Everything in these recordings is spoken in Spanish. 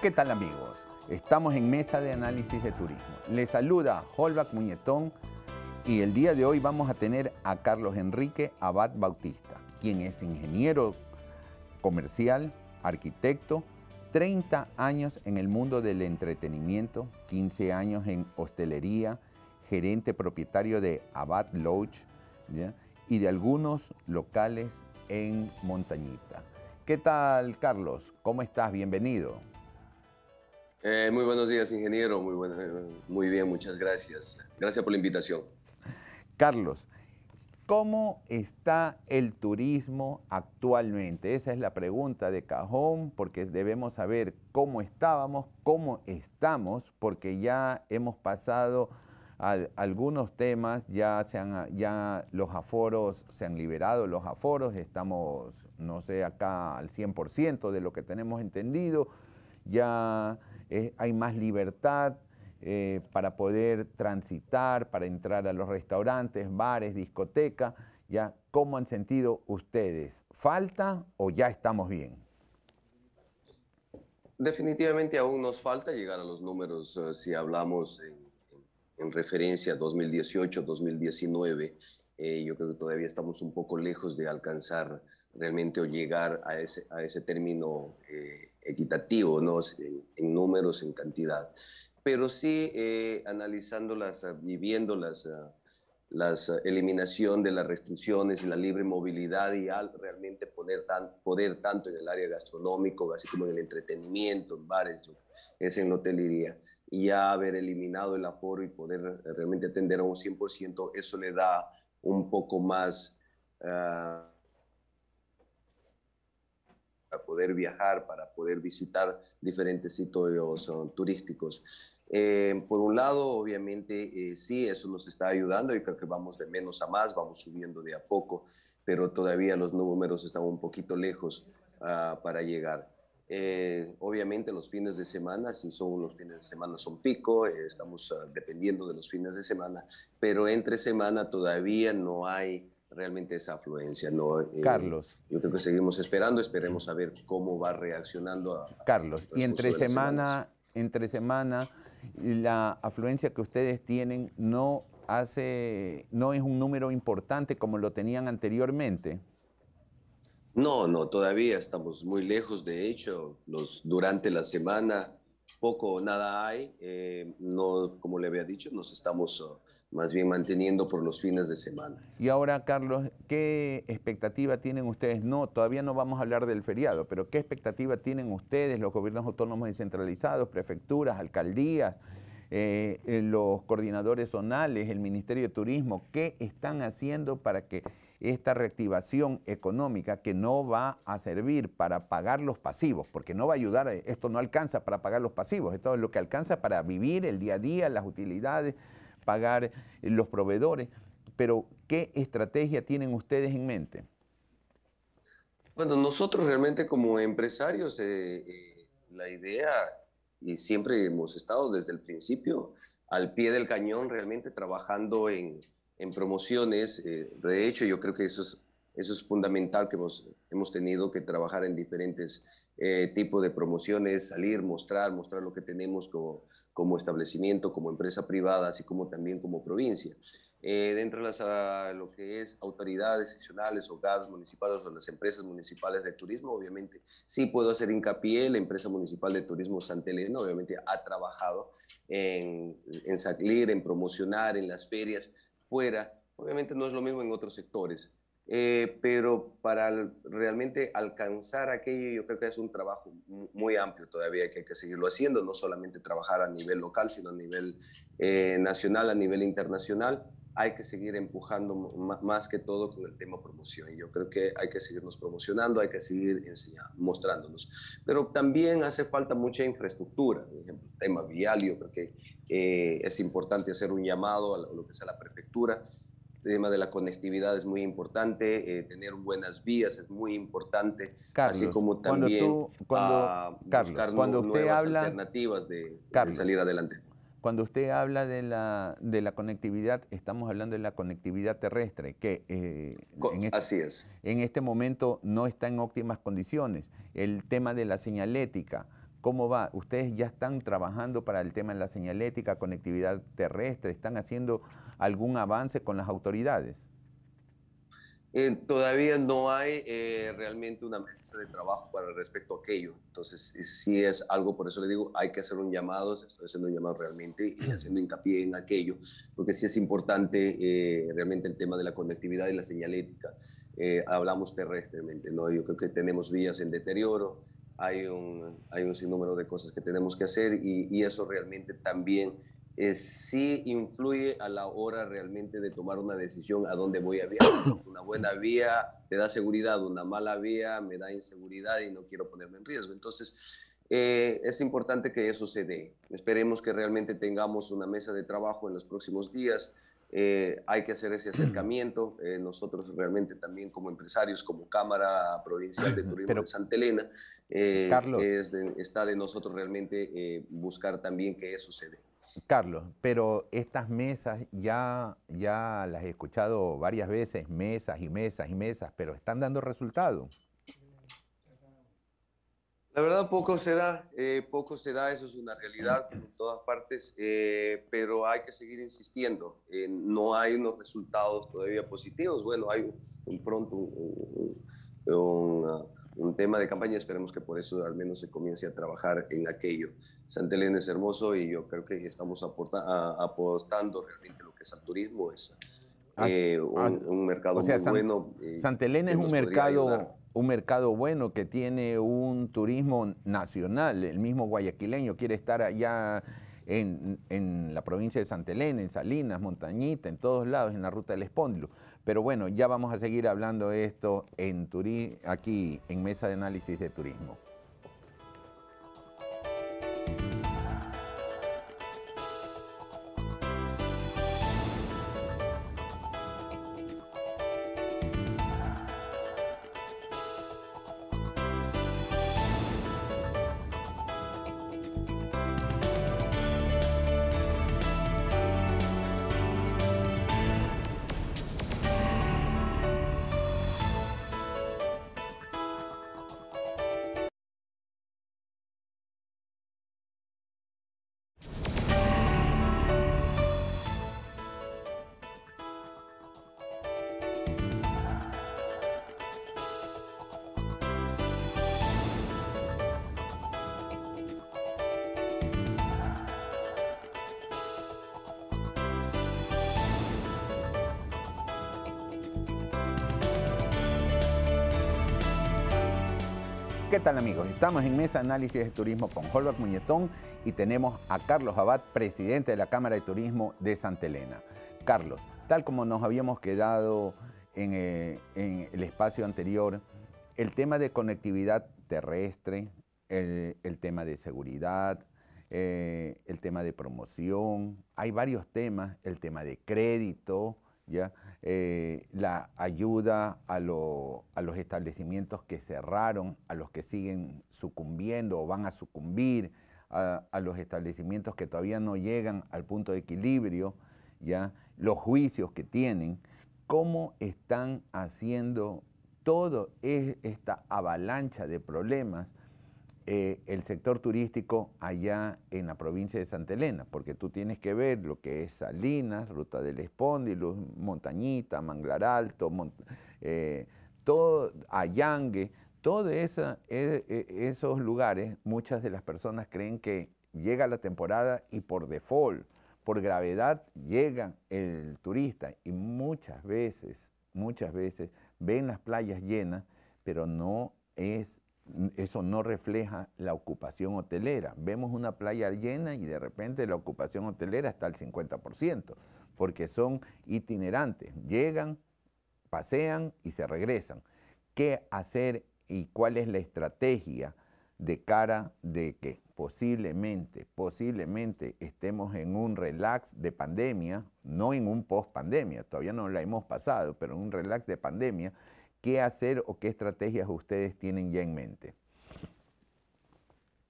¿Qué tal amigos? Estamos en Mesa de Análisis de Turismo. Les saluda Holbach Muñetón y el día de hoy vamos a tener a Carlos Enrique Abad Bautista, quien es ingeniero comercial, arquitecto, 30 años en el mundo del entretenimiento, 15 años en hostelería, gerente propietario de Abad Lodge y de algunos locales en Montañita. ¿Qué tal, Carlos? ¿Cómo estás? Bienvenido. Eh, muy buenos días, ingeniero. Muy, bueno, eh, muy bien, muchas gracias. Gracias por la invitación. Carlos, ¿cómo está el turismo actualmente? Esa es la pregunta de cajón, porque debemos saber cómo estábamos, cómo estamos, porque ya hemos pasado a algunos temas, ya, se han, ya los aforos, se han liberado los aforos, estamos, no sé, acá al 100% de lo que tenemos entendido, ya eh, hay más libertad eh, para poder transitar, para entrar a los restaurantes, bares, discoteca ¿ya? ¿Cómo han sentido ustedes? ¿Falta o ya estamos bien? Definitivamente aún nos falta llegar a los números, eh, si hablamos en, referencia a 2018, 2019, yo creo que todavía estamos un poco lejos de alcanzar realmente o llegar a ese, a ese término equitativo ¿no? en, números, en cantidad. Pero sí analizando eh, analizándolas, ah, viviendo las, ah, ah, eliminación de las restricciones y la libre movilidad y al realmente poner tan, poder tanto en el área gastronómico, así como en el entretenimiento, en bares, es en la hotelería, y ya haber eliminado el aforo y poder eh, realmente atender a un 100%, eso le da un poco más para poder viajar, para poder visitar diferentes sitios eh, turísticos. Eh, por un lado, obviamente, eh, sí, eso nos está ayudando y creo que vamos de menos a más, vamos subiendo de a poco, pero todavía los números están un poquito lejos ah, para llegar. obviamente los fines de semana, si son los fines de semana son pico, estamos ah, dependiendo de los fines de semana, pero entre semana todavía no hay realmente esa afluencia. ¿no? Eh, Carlos. Yo creo que seguimos esperando, esperemos a ver cómo va reaccionando. A, Carlos, y entre semana, entre semana, la afluencia que ustedes tienen no hace, no es un número importante como lo tenían anteriormente. No, no, todavía estamos muy lejos. De hecho, los, durante la semana poco o nada hay. Eh, no, como le había dicho, nos estamos más bien manteniendo por los fines de semana. Y ahora, Carlos, ¿qué expectativa tienen ustedes? No, todavía no vamos a hablar del feriado, pero ¿qué expectativa tienen ustedes, los gobiernos autónomos descentralizados, prefecturas, alcaldías, eh, eh, los coordinadores zonales, el Ministerio de Turismo? ¿Qué están haciendo para que esta reactivación económica que no va a servir para pagar los pasivos, porque no va a ayudar, eh, esto no alcanza para pagar los pasivos, esto es lo que alcanza para vivir el día a día, las utilidades, pagar eh, los proveedores, pero ¿qué estrategia tienen ustedes en mente? Bueno, nosotros realmente como empresarios, eh, eh, la idea, y siempre hemos estado desde el principio, al pie del cañón, realmente trabajando en, promociones. de hecho, yo creo que eso es, eso es fundamental que hemos, hemos tenido que trabajar en diferentes eh, tipo de promociones, salir, mostrar, mostrar lo que tenemos como, establecimiento, como empresa privada, así como también como provincia. dentro eh, de ah, lo que es autoridades seccionales, hogares municipales o las empresas municipales de turismo, obviamente sí puedo hacer hincapié, la empresa municipal de turismo Santelena obviamente ha trabajado en, en salir, en promocionar, en las ferias, fuera. Obviamente no es lo mismo en otros sectores, eh, pero para realmente alcanzar aquello yo creo que es un trabajo muy amplio todavía que hay que seguirlo haciendo, no solamente trabajar a nivel local, sino a nivel eh, nacional, a nivel internacional. Hay que seguir empujando más que todo con el tema promoción. Yo creo que hay que seguirnos promocionando, hay que seguir enseñando, mostrándonos. Pero también hace falta mucha infraestructura, por ejemplo, el tema vial, yo creo que eh, es importante hacer un llamado a lo que sea la prefectura el tema de la conectividad es muy importante, eh, tener buenas vías es muy importante, Carlos, así como también cuando, usted habla, de, salir adelante. Cuando usted habla de la, conectividad, estamos hablando de la conectividad terrestre, que eh, este, en este momento no está en óptimas condiciones. El tema de la señalética, ¿Cómo va? Ustedes ya están trabajando para el tema de la señalética, conectividad terrestre, ¿están haciendo algún avance con las autoridades? Eh, todavía no hay eh, realmente una mesa de trabajo para respecto a aquello. Entonces, eh, si es algo, por eso le digo, hay que hacer un llamado, estoy haciendo un llamado realmente y haciendo hincapié en aquello, porque sí es importante realmente el tema de la conectividad y la señalética. hablamos terrestremente, ¿no? Yo creo que tenemos vías en deterioro, hay un, hay un sinnúmero de cosas que tenemos que hacer y, eso realmente también sí influye a la hora realmente de tomar una decisión a dónde voy a viajar. Una buena vía te da seguridad, una mala vía me da inseguridad y no quiero ponerme en riesgo. Entonces, eh, es importante que eso se dé. Esperemos que realmente tengamos una mesa de trabajo en los próximos días eh, hay que hacer ese acercamiento. Eh, nosotros realmente también como empresarios, como Cámara Provincial de Turismo de Santa Elena, eh, Carlos, está de nosotros realmente buscar también que eso se Carlos, pero estas mesas ya, ya las he escuchado varias veces, mesas y mesas y mesas, pero están dando resultados. La verdad, poco se da, eh, poco se da, eso es una realidad en todas partes, eh, pero hay que seguir insistiendo. Eh, no hay unos resultados todavía positivos. Bueno, hay un, pronto uh, un, tema de campaña, esperemos que por eso al menos se comience a trabajar en aquello. Santelén es hermoso y yo creo que estamos apostando realmente lo que es al turismo, es ah, ah, un, mercado o sea, muy Santelén es un mercado un mercado bueno, que tiene un turismo nacional. El mismo guayaquileño quiere estar allá en, la provincia de Santa en Salinas, Montañita, en todos lados, en la ruta del espóndilo. Pero bueno, ya vamos a seguir hablando de esto en aquí en Mesa de Análisis de Turismo. ¿Qué tal amigos? Estamos en Mesa Análisis de Turismo con Holbach Muñetón y tenemos a Carlos Abad, presidente de la Cámara de Turismo de Santa Elena. Carlos, tal como nos habíamos quedado en, eh, el espacio anterior, el tema de conectividad terrestre, el, tema de seguridad, eh, el tema de promoción, hay varios temas, el tema de crédito, ¿ya? Eh, la ayuda a, a, los establecimientos que cerraron, a los que siguen sucumbiendo o van a sucumbir, a, los establecimientos que todavía no llegan al punto de equilibrio, ¿ya? los juicios que tienen, cómo están haciendo toda esta avalancha de problemas eh, el sector turístico allá en la provincia de Santa Elena, porque tú tienes que ver lo que es Salinas, Ruta del Espóndilus, Montañita, Manglar Alto, eh, Allangue, todos e, e, esos lugares, muchas de las personas creen que llega la temporada y por default, por gravedad, llega el turista y muchas veces, muchas veces ven las playas llenas, pero no es eso no refleja la ocupación hotelera. Vemos una playa llena y de repente la ocupación hotelera está al 50%, porque son itinerantes, llegan, pasean y se regresan. ¿Qué hacer y cuál es la estrategia de cara de que posiblemente, posiblemente estemos en un relax de pandemia, no en un post pandemia, todavía no la hemos pasado, pero en un relax de pandemia qué hacer o qué estrategias ustedes tienen ya en mente.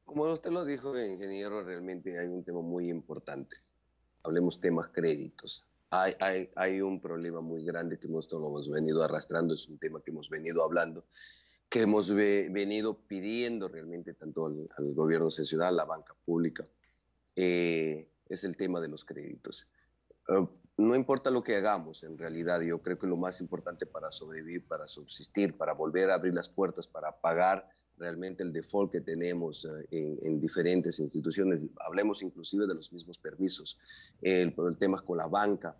Como usted lo dijo, ingeniero, realmente hay un tema muy importante. Hablemos temas créditos. Hay, hay, un problema muy grande que hemos, lo hemos venido arrastrando, es un tema que hemos venido hablando, que hemos venido pidiendo realmente tanto al, gobierno ciudad, a la banca pública, eh, es el tema de los créditos. Eh, no importa lo que hagamos, en realidad yo creo que lo más importante para sobrevivir, para subsistir, para volver a abrir las puertas, para pagar realmente el default que tenemos eh, en, diferentes instituciones, hablemos inclusive de los mismos permisos, el, el tema con la banca,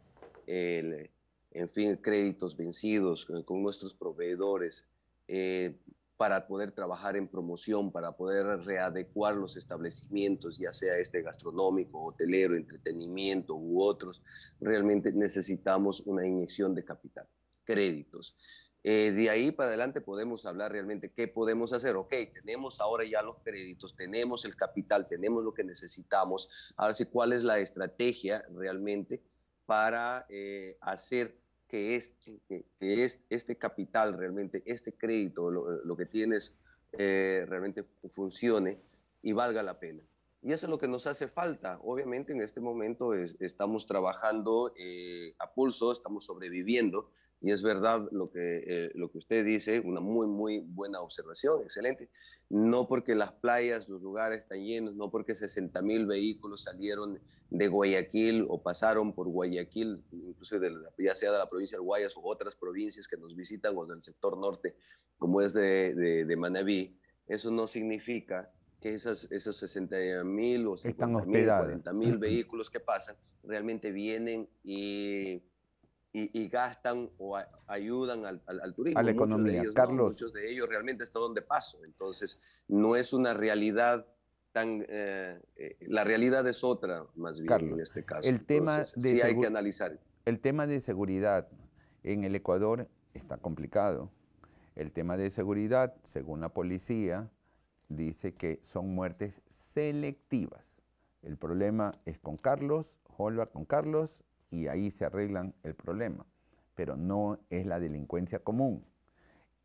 en fin, créditos vencidos eh, con, nuestros proveedores, eh, para poder trabajar en promoción, para poder readecuar los establecimientos, ya sea este gastronómico, hotelero, entretenimiento u otros, realmente necesitamos una inyección de capital, créditos. Eh, de ahí para adelante podemos hablar realmente qué podemos hacer. Ok, tenemos ahora ya los créditos, tenemos el capital, tenemos lo que necesitamos. Ahora sí, ¿cuál es la estrategia realmente para eh, hacer que, este, que, es, este capital realmente, este crédito, lo, que tienes eh, realmente funcione y valga la pena. Y eso es lo que nos hace falta. Obviamente en este momento estamos trabajando eh, a pulso, estamos sobreviviendo, y es verdad lo que, eh, lo que usted dice, una muy, muy buena observación, excelente. No porque las playas, los lugares están llenos, no porque 60 mil vehículos salieron de Guayaquil o pasaron por Guayaquil, incluso de la, ya sea de la provincia de Guayas o otras provincias que nos visitan o del sector norte, como es de, de, Manabí, eso no significa que esas, esos 60 mil o 50 mil vehículos que pasan realmente vienen y y, gastan o ayudan al, turismo. A la economía, Carlos. muchos de ellos realmente están donde paso, entonces no es una realidad tan... Eh, eh, la realidad es otra, más bien, Carlos, en este caso. El tema de hay que analizar. El tema de seguridad en el Ecuador está complicado. El tema de seguridad, según la policía, dice que son muertes selectivas. El problema es con Carlos, Holba con Carlos y ahí se arreglan el problema. Pero no es la delincuencia común.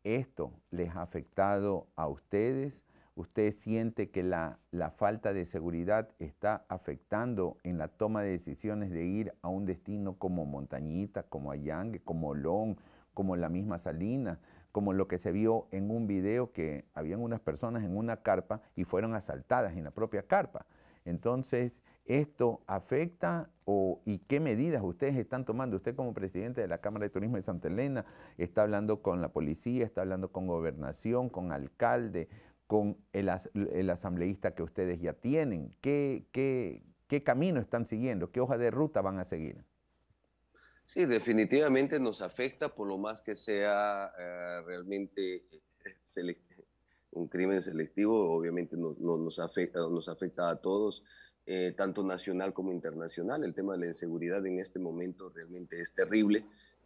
Esto les ha afectado a ustedes. ¿Usted siente que la, la falta de seguridad está afectando en la toma de decisiones de ir a un destino como Montañita, como Allangue, como Olón, como la misma Salina, como lo que se vio en un video que habían unas personas en una carpa y fueron asaltadas en la propia carpa? Entonces, ¿esto afecta o, y qué medidas ustedes están tomando? Usted como presidente de la Cámara de Turismo de Santa Elena está hablando con la policía, está hablando con gobernación, con alcalde, con el, asambleísta que ustedes ya tienen. ¿Qué, ¿Qué, camino están siguiendo? ¿Qué hoja de ruta van a seguir? Sí, definitivamente nos afecta por lo más que sea eh, realmente eh, un crimen selectivo, obviamente nos, afecta, eh, nos afecta a todos, eh, tanto nacional como internacional. El tema de la inseguridad en este momento realmente es terrible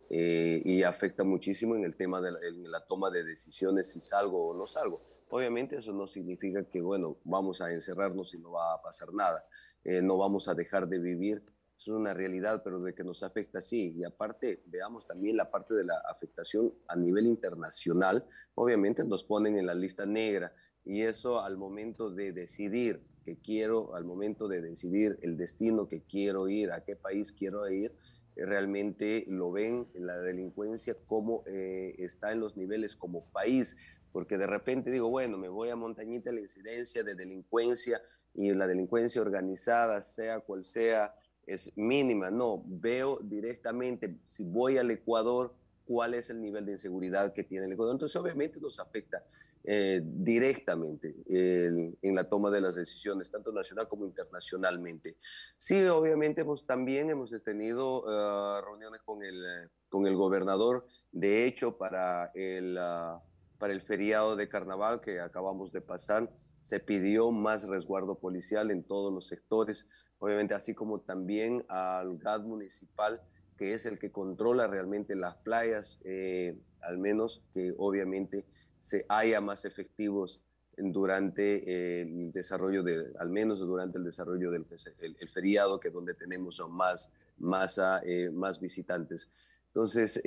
eh, y afecta muchísimo en el tema de la, toma de decisiones si salgo o no salgo. Obviamente eso no significa que, bueno, vamos a encerrarnos y no va a pasar nada. no vamos a dejar de vivir es una realidad, pero de que nos afecta, sí. Y aparte, veamos también la parte de la afectación a nivel internacional, obviamente nos ponen en la lista negra y eso al momento de decidir que quiero, al momento de decidir el destino que quiero ir, a qué país quiero ir, eh, realmente lo ven la delincuencia como eh, está en los niveles como país, porque de repente digo, bueno, me voy a montañita la incidencia de delincuencia y la delincuencia organizada, sea cual sea, es mínima, no, veo directamente si voy al Ecuador cuál es el nivel de inseguridad que tiene el Ecuador. Entonces, obviamente nos afecta eh, directamente en la toma de las decisiones, tanto nacional como internacionalmente. Sí, obviamente hemos, pues, también hemos tenido eh, reuniones con el, con el gobernador, de hecho, para ah, para el feriado de carnaval que acabamos de pasar se pidió más resguardo policial en todos los sectores, obviamente así como también al GAD municipal, que es el que controla realmente las playas, eh, al menos que obviamente se haya más efectivos durante eh, el desarrollo, de, al menos durante el desarrollo del pues, feriado, que es donde tenemos más, más, eh, más visitantes. Entonces,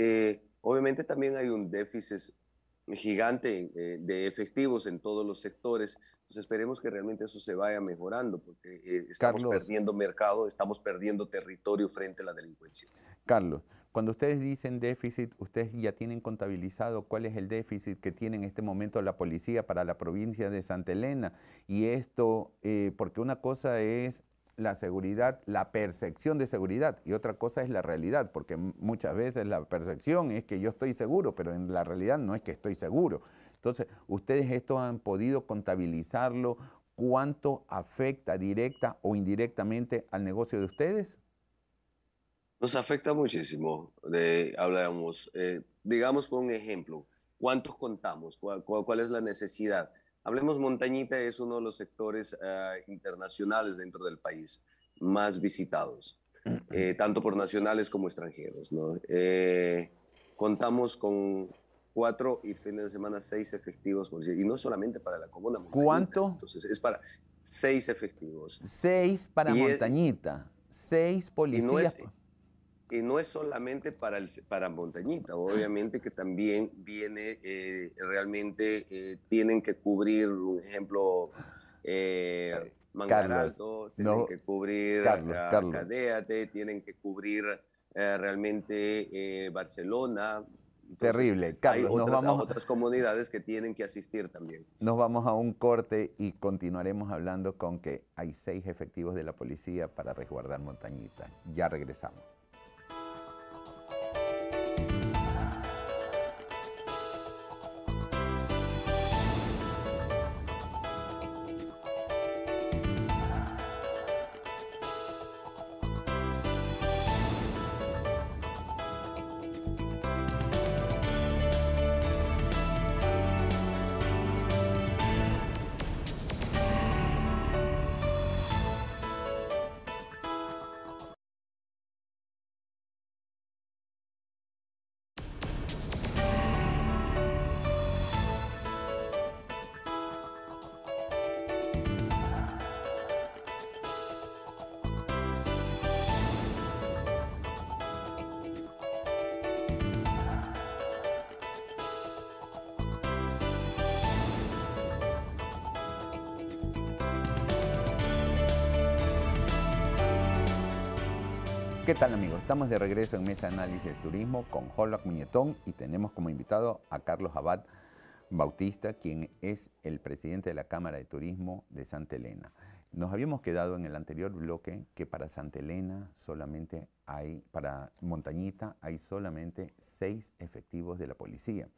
obviamente también hay un déficit gigante eh, de efectivos en todos los sectores. Entonces esperemos que realmente eso se vaya mejorando, porque eh, estamos perdiendo mercado, estamos perdiendo territorio frente a la delincuencia. Carlos, cuando ustedes dicen déficit, ustedes ya tienen contabilizado cuál es el déficit que tiene en este momento la policía para la provincia de Santa Elena. Y esto, eh, porque una cosa es la seguridad, la percepción de seguridad y otra cosa es la realidad, porque muchas veces la percepción es que yo estoy seguro, pero en la realidad no es que estoy seguro. Entonces, ustedes esto han podido contabilizarlo, cuánto afecta directa o indirectamente al negocio de ustedes? Nos afecta muchísimo, de, hablamos, eh, digamos con un ejemplo, ¿cuántos contamos? cuál es la necesidad? Hablemos Montañita es uno de los sectores ah, internacionales dentro del país más visitados, eh, tanto por nacionales como extranjeros. Eh, contamos con cuatro y fines de semana seis efectivos y no solamente para la comuna. Montañita, ¿Cuánto? Entonces es para seis efectivos. Seis para Montañita, seis policías. Y no es solamente para, el, para Montañita, obviamente que también viene, eh, realmente tienen que cubrir, por ejemplo, eh, tienen que cubrir eh, tienen que cubrir eh, realmente Barcelona. Terrible, Carlos. Hay otras, comunidades que tienen que asistir también. Nos vamos a un corte y continuaremos hablando con que hay seis efectivos de la policía para resguardar Montañita. Ya regresamos. ¿Qué tal amigos? Estamos de regreso en Mesa Análisis de Turismo con Holoc Muñetón y tenemos como invitado a Carlos Abad Bautista, quien es el presidente de la Cámara de Turismo de Santa Elena. Nos habíamos quedado en el anterior bloque que para Santa Elena solamente hay, para Montañita hay solamente seis efectivos de la policía.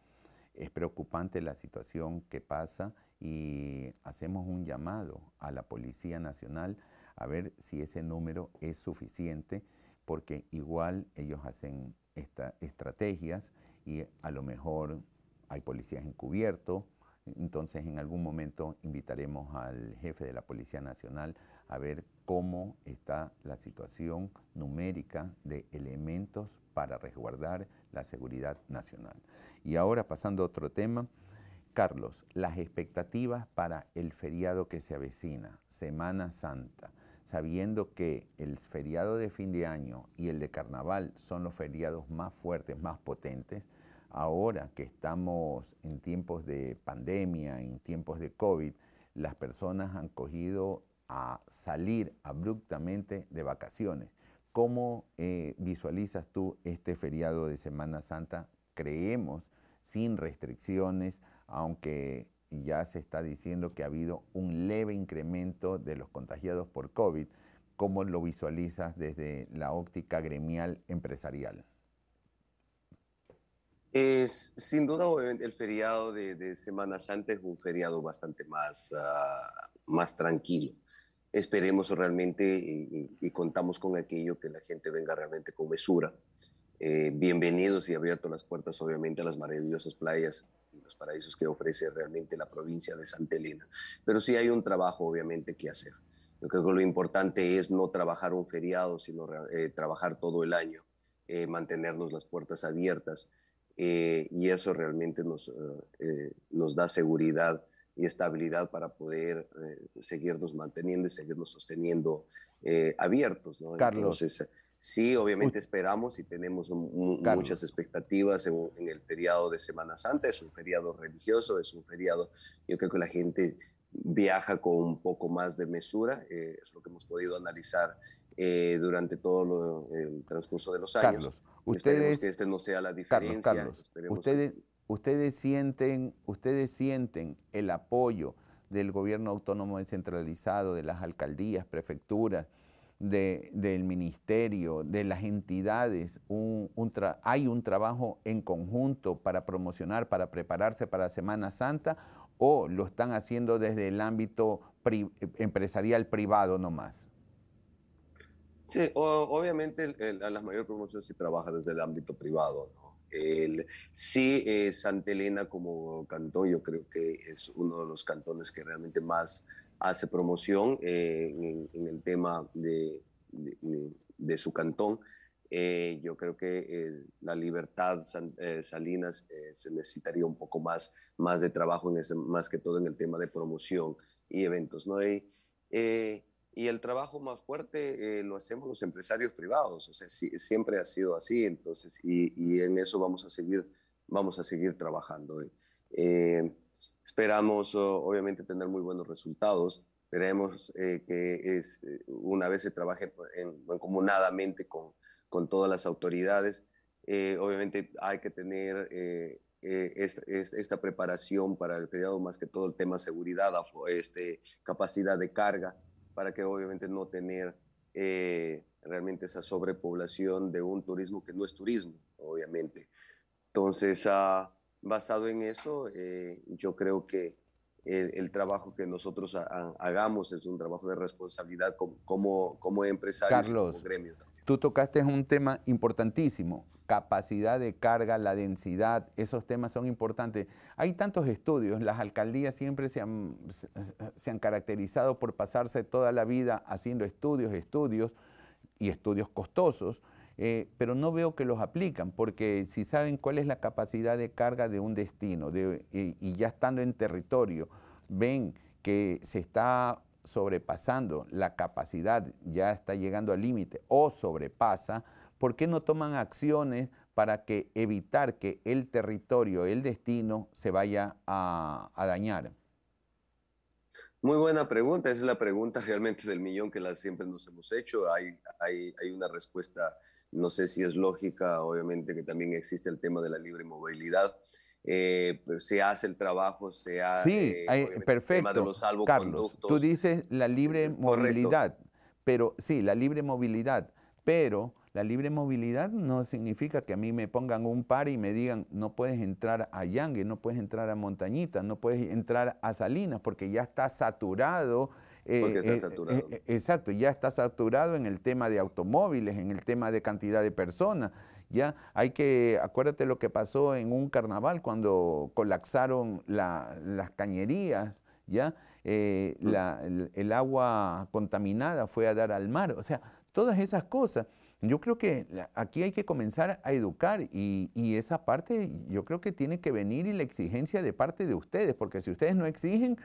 Es preocupante la situación que pasa y hacemos un llamado a la Policía Nacional a ver si ese número es suficiente porque igual ellos hacen estas estrategias y a lo mejor hay policías encubiertos. Entonces, en algún momento invitaremos al jefe de la Policía Nacional a ver cómo está la situación numérica de elementos para resguardar la seguridad nacional. Y ahora, pasando a otro tema, Carlos, las expectativas para el feriado que se avecina, Semana Santa sabiendo que el feriado de fin de año y el de carnaval son los feriados más fuertes, más potentes, ahora que estamos en tiempos de pandemia, en tiempos de COVID, las personas han cogido a salir abruptamente de vacaciones. ¿Cómo eh, visualizas tú este feriado de Semana Santa? Creemos sin restricciones, aunque y ya se está diciendo que ha habido un leve incremento de los contagiados por COVID. ¿Cómo lo visualizas desde la óptica gremial empresarial? Es, sin duda, el feriado de, Semana Santa es un feriado bastante más, ah, más tranquilo. Esperemos realmente y, contamos con aquello que la gente venga realmente con mesura. Eh, bienvenidos y abierto las puertas, obviamente, a las maravillosas playas los paraísos que ofrece realmente la provincia de Santa Elena. Pero sí hay un trabajo, obviamente, que hacer. Yo creo que lo importante es no trabajar un feriado, sino eh, trabajar todo el año, eh, mantenernos las puertas abiertas. Eh, y eso realmente nos, nos da seguridad y estabilidad para poder seguirnos manteniendo y seguirnos sosteniendo abiertos. Carlos. Sí, obviamente esperamos y tenemos muchas expectativas en, el periodo de Semana Santa. Es un periodo religioso, es un periodo, yo creo que la gente viaja con un poco más de mesura, eh, es lo que hemos podido analizar eh, durante todo el transcurso de los años. ustedes, Esperemos que este no sea la diferencia. Carlos, ustedes, ustedes, sienten, ustedes sienten el apoyo del gobierno autónomo descentralizado, de las alcaldías, prefecturas, del ministerio, de las entidades, hay un trabajo en conjunto para promocionar, para prepararse para Semana Santa o lo están haciendo desde el ámbito empresarial privado nomás? Sí, obviamente a las mayor promoción se trabaja desde el ámbito privado, ¿no? sí, eh, Santa Elena como cantón, yo creo que es uno de los cantones que realmente más hace promoción eh, en, el tema de, su cantón. Eh, yo creo que eh, la libertad Salinas se necesitaría un poco más, más de trabajo, en más que todo en el tema de promoción y eventos. ¿no? Y, y el trabajo más fuerte lo hacemos los empresarios privados, o sea, siempre ha sido así, entonces, y, en eso vamos a seguir, vamos a seguir trabajando. Esperamos, obviamente, tener muy buenos resultados. Esperemos eh, que es, eh, una vez se trabaje en, mancomunadamente con, con todas las autoridades, eh, obviamente hay que tener esta, preparación para el feriado, más que todo el tema seguridad, este, capacidad de carga, para que obviamente no tener realmente esa sobrepoblación de un turismo que no es turismo, obviamente. Entonces, a ah, basado en eso, eh, yo creo que el, trabajo que nosotros hagamos es un trabajo de responsabilidad como, como, empresarios, Carlos, como gremio. Tú tocaste un tema importantísimo, capacidad de carga, la densidad, esos temas son importantes. Hay tantos estudios, las alcaldías siempre se se han caracterizado por pasarse toda la vida haciendo estudios, estudios y estudios costosos, eh, pero no veo que los aplican, porque si saben cuál es la capacidad de carga de un destino eh, y, ya estando en territorio, ven que se está sobrepasando la capacidad, ya está llegando al límite o sobrepasa, ¿por qué no toman acciones para que evitar que el territorio, el destino se vaya a, dañar? Muy buena pregunta, Esa es la pregunta realmente del millón que siempre nos hemos hecho. Hay, hay una respuesta no sé si es lógica, obviamente que también existe el tema de la libre movilidad. Eh, se hace el trabajo, se hace eh, perfecto. el Carlos, tú dices la libre movilidad, pero sí, la libre movilidad, pero la libre movilidad no significa que a mí me pongan un par y me digan no puedes entrar a Yangue, no puedes entrar a Montañita, no puedes entrar a Salinas, porque ya está saturado porque eh, está eh, saturado. Eh, exacto, ya está saturado en el tema de automóviles, en el tema de cantidad de personas. Ya hay que, acuérdate lo que pasó en un carnaval cuando colapsaron las cañerías, ya mm. el, agua contaminada fue a dar al mar, o sea, todas esas cosas. Yo creo que aquí hay que comenzar a educar y esa parte yo creo que tiene que venir y la exigencia de parte de ustedes, porque si ustedes no exigen,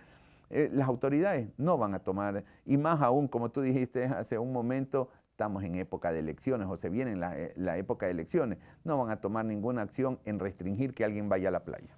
eh, las autoridades no van a tomar, y más aún, como tú dijiste hace un momento, estamos en época de elecciones o se viene la, eh, la época de elecciones, no van a tomar ninguna acción en restringir que alguien vaya a la playa.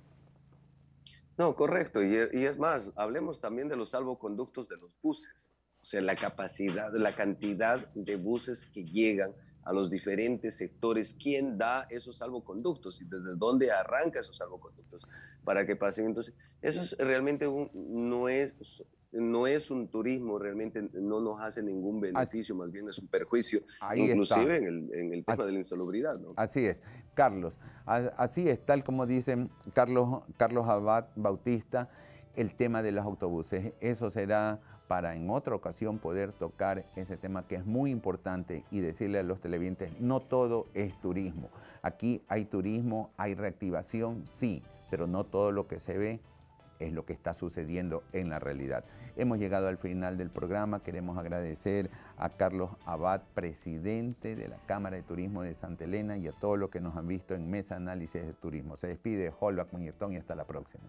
No, correcto. Y, eh, y, es más, hablemos también de los salvoconductos de los buses, o sea, la capacidad, la cantidad de buses que llegan a los diferentes sectores quién da esos salvoconductos y desde dónde arranca esos salvoconductos para que pasen. Entonces, eso realmente no es no es un turismo, realmente no nos hace ningún beneficio, más bien es un perjuicio, inclusive en el, tema de la insalubridad. Así es, Carlos, así es, tal como dice Carlos, Carlos Abad Bautista, el tema de los autobuses, eso será para en otra ocasión poder tocar ese tema que es muy importante y decirle a los televidentes, no todo es turismo. Aquí hay turismo, hay reactivación, sí, pero no todo lo que se ve es lo que está sucediendo en la realidad. Hemos llegado al final del programa, queremos agradecer a Carlos Abad, presidente de la Cámara de Turismo de Santa Elena y a todos los que nos han visto en Mesa Análisis de Turismo. Se despide Holbach Muñetón y hasta la próxima.